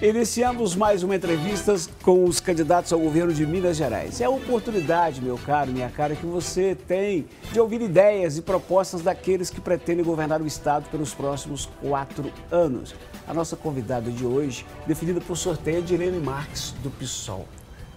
Iniciamos mais uma entrevista com os candidatos ao governo de Minas Gerais. É a oportunidade, meu caro, minha cara, que você tem de ouvir ideias e propostas daqueles que pretendem governar o Estado pelos próximos quatro anos. A nossa convidada de hoje, definida por sorteio, é Direne Marques, do PSOL.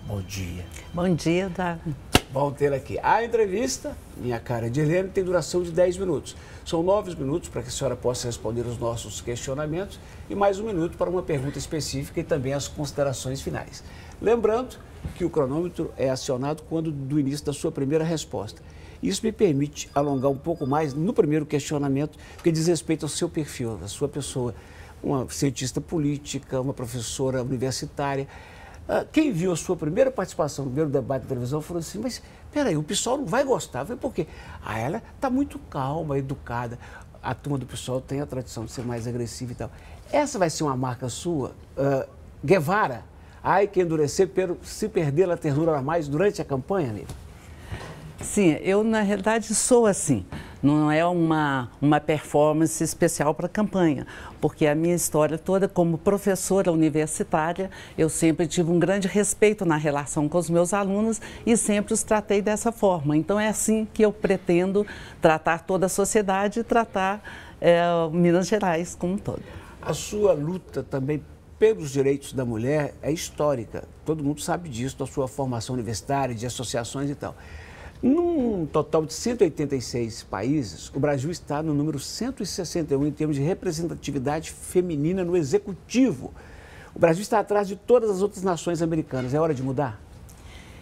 Bom dia. Bom dia, Davi vão ter aqui. A entrevista, minha cara de Helena, tem duração de 10 minutos. São 9 minutos para que a senhora possa responder os nossos questionamentos e mais um minuto para uma pergunta específica e também as considerações finais. Lembrando que o cronômetro é acionado quando do início da sua primeira resposta. Isso me permite alongar um pouco mais no primeiro questionamento, que diz respeito ao seu perfil, à sua pessoa. Uma cientista política, uma professora universitária. Ah, quem viu a sua primeira participação, no primeiro debate de televisão, falou assim, mas peraí, o pessoal não vai gostar. Eu falei, por quê? Ah, ela está muito calma, educada. A turma do pessoal tem a tradição de ser mais agressiva e tal. Essa vai ser uma marca sua? Uh, Guevara, ai que endurecer, pero se perder a ternura a mais durante a campanha, né? Sim, eu na realidade sou assim não é uma, uma performance especial para a campanha, porque a minha história toda como professora universitária, eu sempre tive um grande respeito na relação com os meus alunos e sempre os tratei dessa forma. Então é assim que eu pretendo tratar toda a sociedade e tratar é, Minas Gerais como um todo. A sua luta também pelos direitos da mulher é histórica. Todo mundo sabe disso, da sua formação universitária, de associações e tal. Num total de 186 países, o Brasil está no número 161 em termos de representatividade feminina no executivo. O Brasil está atrás de todas as outras nações americanas. É hora de mudar?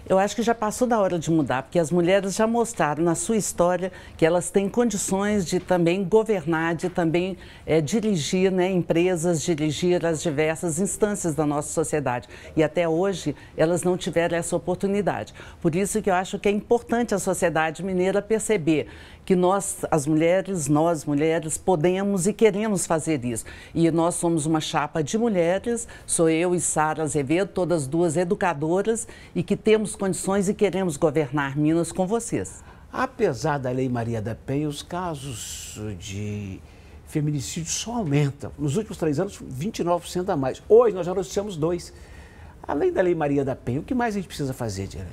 Eu acho que já passou da hora de mudar, porque as mulheres já mostraram na sua história que elas têm condições de também governar, de também é, dirigir né, empresas, dirigir as diversas instâncias da nossa sociedade. E até hoje elas não tiveram essa oportunidade. Por isso que eu acho que é importante a sociedade mineira perceber que nós, as mulheres, nós mulheres, podemos e queremos fazer isso. E nós somos uma chapa de mulheres, sou eu e Sara Azevedo, todas duas educadoras, e que temos condições e queremos governar Minas com vocês. Apesar da Lei Maria da Penha, os casos de feminicídio só aumentam. Nos últimos três anos, 29% a mais. Hoje nós já noticiamos dois. Além da Lei Maria da Penha, o que mais a gente precisa fazer, Direne?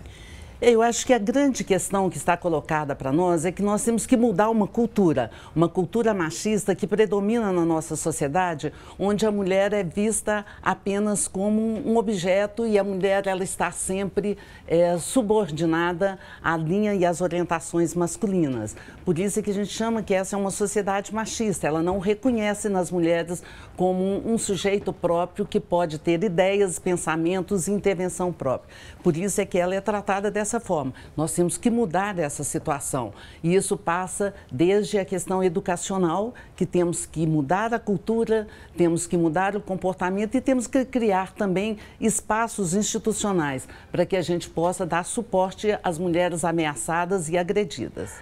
É, eu acho que a grande questão que está colocada para nós é que nós temos que mudar uma cultura, uma cultura machista que predomina na nossa sociedade, onde a mulher é vista apenas como um objeto e a mulher ela está sempre é, subordinada à linha e às orientações masculinas. Por isso é que a gente chama que essa é uma sociedade machista. Ela não reconhece nas mulheres como um, um sujeito próprio que pode ter ideias, pensamentos e intervenção própria. Por isso é que ela é tratada dessa dessa forma. Nós temos que mudar essa situação. E isso passa desde a questão educacional, que temos que mudar a cultura, temos que mudar o comportamento e temos que criar também espaços institucionais para que a gente possa dar suporte às mulheres ameaçadas e agredidas.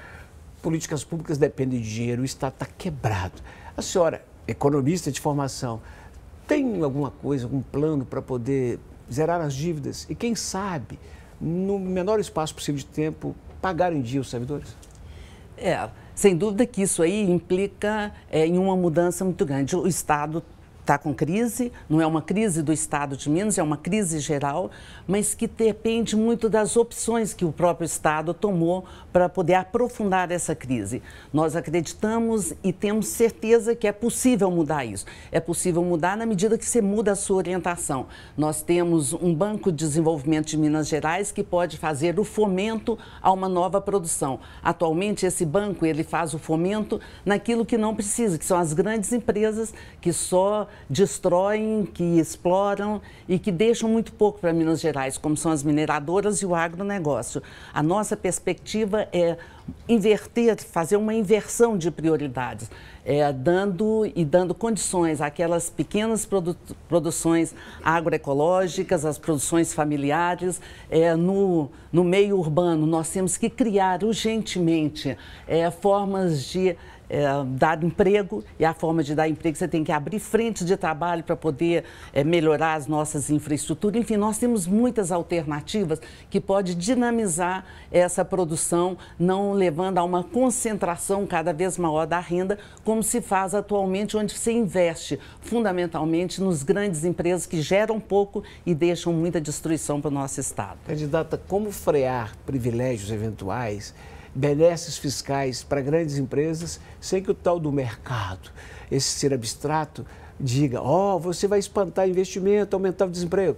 Políticas públicas dependem de dinheiro, o Estado está quebrado. A senhora, economista de formação, tem alguma coisa, algum plano para poder zerar as dívidas? E quem sabe no menor espaço possível de tempo, pagar em dia os servidores? É, sem dúvida que isso aí implica é, em uma mudança muito grande. O Estado está com crise, não é uma crise do Estado de Minas, é uma crise geral, mas que depende muito das opções que o próprio Estado tomou para poder aprofundar essa crise. Nós acreditamos e temos certeza que é possível mudar isso. É possível mudar na medida que você muda a sua orientação. Nós temos um Banco de Desenvolvimento de Minas Gerais que pode fazer o fomento a uma nova produção. Atualmente, esse banco ele faz o fomento naquilo que não precisa, que são as grandes empresas que só destroem, que exploram e que deixam muito pouco para Minas Gerais, como são as mineradoras e o agronegócio. A nossa perspectiva é inverter, fazer uma inversão de prioridades, é, dando e dando condições àquelas pequenas produ produções agroecológicas, às produções familiares. É, no, no meio urbano, nós temos que criar urgentemente é, formas de é, dar emprego, e é a forma de dar emprego você tem que abrir frente de trabalho para poder é, melhorar as nossas infraestruturas. Enfim, nós temos muitas alternativas que pode dinamizar essa produção, não levando a uma concentração cada vez maior da renda, como se faz atualmente, onde se investe fundamentalmente nos grandes empresas que geram pouco e deixam muita destruição para o nosso Estado. Candidata, como frear privilégios eventuais? benesses fiscais para grandes empresas, sem que o tal do mercado, esse ser abstrato, diga: ó, oh, você vai espantar investimento, aumentar o desemprego.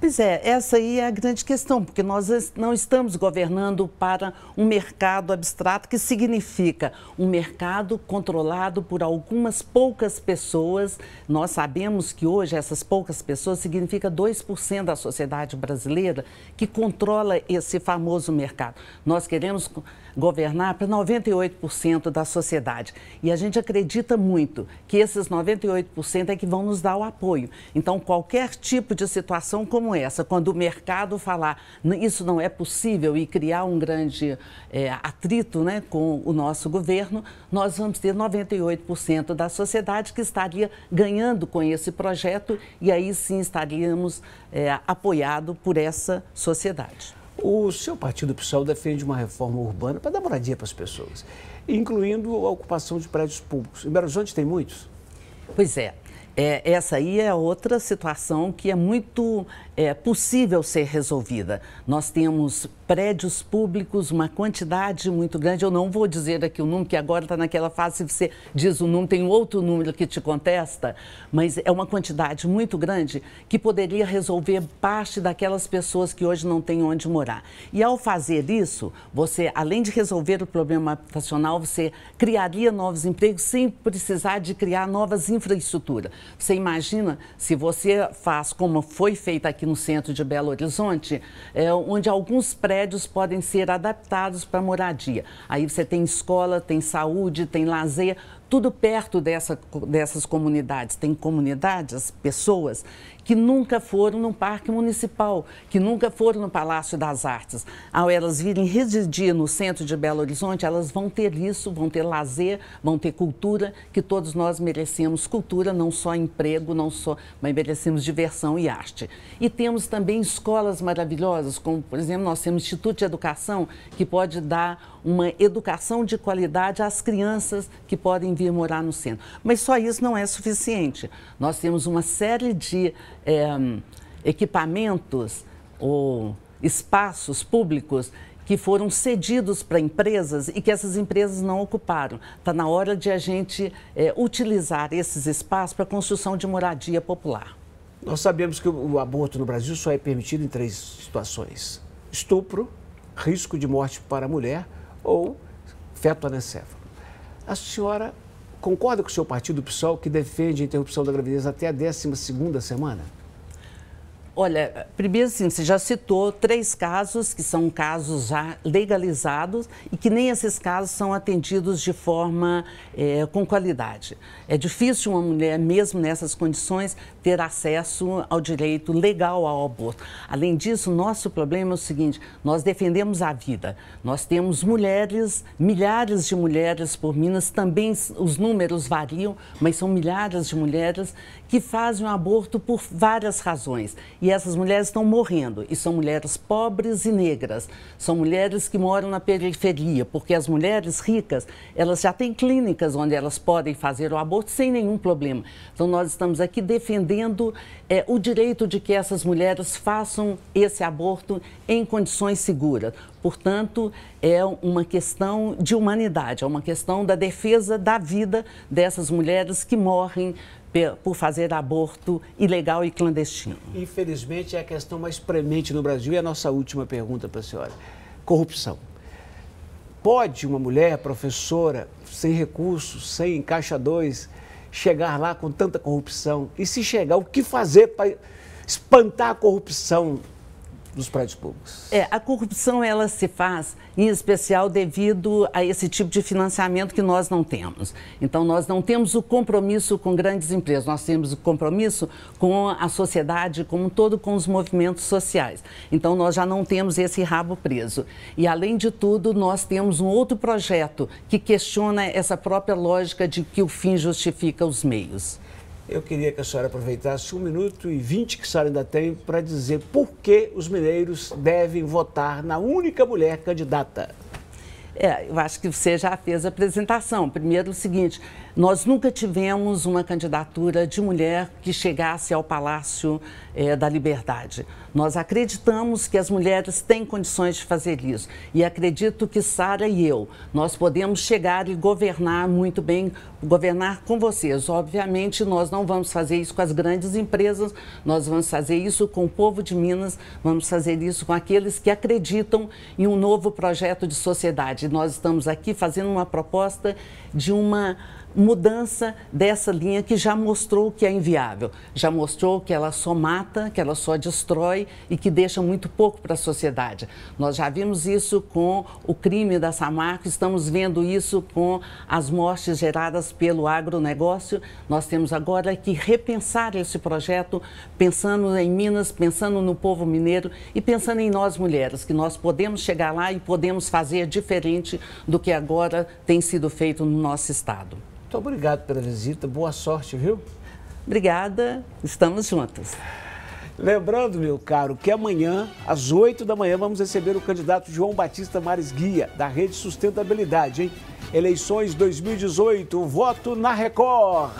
Pois é, essa aí é a grande questão, porque nós não estamos governando para um mercado abstrato, que significa um mercado controlado por algumas poucas pessoas. Nós sabemos que hoje essas poucas pessoas significa 2% da sociedade brasileira que controla esse famoso mercado. Nós queremos governar para 98% da sociedade. E a gente acredita muito que esses 98% é que vão nos dar o apoio. Então, qualquer tipo de situação como como essa, quando o mercado falar isso não é possível e criar um grande é, atrito né, com o nosso governo, nós vamos ter 98% da sociedade que estaria ganhando com esse projeto e aí sim estaríamos é, apoiado por essa sociedade. O seu partido pessoal defende uma reforma urbana para dar moradia para as pessoas, incluindo a ocupação de prédios públicos. Em Belo Horizonte tem muitos? Pois é. é essa aí é outra situação que é muito é, possível ser resolvida. Nós temos prédios públicos, uma quantidade muito grande. Eu não vou dizer aqui o número, que agora está naquela fase, Se você diz o número, tem outro número que te contesta, mas é uma quantidade muito grande que poderia resolver parte daquelas pessoas que hoje não têm onde morar. E ao fazer isso, você, além de resolver o problema habitacional, você criaria novos empregos sem precisar de criar novas infraestruturas. Você imagina se você faz como foi feito aqui no centro de Belo Horizonte, é, onde alguns prédios podem ser adaptados para moradia. Aí você tem escola, tem saúde, tem lazer, tudo perto dessa, dessas comunidades. Tem comunidades, pessoas que nunca foram num parque municipal, que nunca foram no Palácio das Artes. Ao elas virem residir no centro de Belo Horizonte, elas vão ter isso, vão ter lazer, vão ter cultura, que todos nós merecemos cultura, não só emprego, não só, mas merecemos diversão e arte. E temos também escolas maravilhosas, como, por exemplo, nós temos o Instituto de Educação, que pode dar uma educação de qualidade às crianças que podem vir morar no centro. Mas só isso não é suficiente. Nós temos uma série de é, equipamentos ou espaços públicos que foram cedidos para empresas e que essas empresas não ocuparam. Está na hora de a gente é, utilizar esses espaços para a construção de moradia popular. Nós sabemos que o aborto no Brasil só é permitido em três situações: estupro, risco de morte para a mulher ou feto anencefalo. A senhora concorda com o seu partido PSOL que defende a interrupção da gravidez até a 12 segunda semana? Olha, primeiro assim, você já citou três casos que são casos já legalizados e que nem esses casos são atendidos de forma é, com qualidade. É difícil uma mulher, mesmo nessas condições, ter acesso ao direito legal ao aborto. Além disso, nosso problema é o seguinte: nós defendemos a vida. Nós temos mulheres, milhares de mulheres por Minas, também os números variam, mas são milhares de mulheres que fazem o aborto por várias razões. E e essas mulheres estão morrendo. E são mulheres pobres e negras. São mulheres que moram na periferia, porque as mulheres ricas, elas já têm clínicas onde elas podem fazer o aborto sem nenhum problema. Então, nós estamos aqui defendendo é, o direito de que essas mulheres façam esse aborto em condições seguras. Portanto, é uma questão de humanidade, é uma questão da defesa da vida dessas mulheres que morrem por fazer aborto ilegal e clandestino. Infelizmente, é a questão mais premente no Brasil. E a nossa última pergunta para a senhora: corrupção. Pode uma mulher, professora, sem recursos, sem caixa 2, chegar lá com tanta corrupção? E se chegar, o que fazer para espantar a corrupção dos prédios públicos. É, a corrupção ela se faz, em especial devido a esse tipo de financiamento que nós não temos. Então nós não temos o compromisso com grandes empresas, nós temos o compromisso com a sociedade como um todo, com os movimentos sociais. Então nós já não temos esse rabo preso. E além de tudo, nós temos um outro projeto que questiona essa própria lógica de que o fim justifica os meios eu queria que a senhora aproveitasse um minuto e vinte que a senhora ainda tem para dizer por que os mineiros devem votar na única mulher candidata. É, eu acho que você já fez a apresentação. Primeiro, o seguinte: nós nunca tivemos uma candidatura de mulher que chegasse ao Palácio é, da Liberdade. Nós acreditamos que as mulheres têm condições de fazer isso. E acredito que Sara e eu, nós podemos chegar e governar muito bem, governar com vocês. Obviamente, nós não vamos fazer isso com as grandes empresas, nós vamos fazer isso com o povo de Minas, vamos fazer isso com aqueles que acreditam em um novo projeto de sociedade. Nós estamos aqui fazendo uma proposta de uma mudança dessa linha que já mostrou que é inviável, já mostrou que ela só mata, que ela só destrói e que deixa muito pouco para a sociedade. Nós já vimos isso com o crime da Samarco, estamos vendo isso com as mortes geradas pelo agronegócio. Nós temos agora que repensar esse projeto, pensando em Minas, pensando no povo mineiro e pensando em nós mulheres, que nós podemos chegar lá e podemos fazer diferente do que agora tem sido feito no nosso estado. Muito obrigado pela visita, boa sorte, viu? Obrigada, estamos juntos. Lembrando, meu caro, que amanhã, às 8 da manhã, vamos receber o candidato João Batista Mares Guia, da Rede Sustentabilidade, hein? Eleições 2018, voto na Record.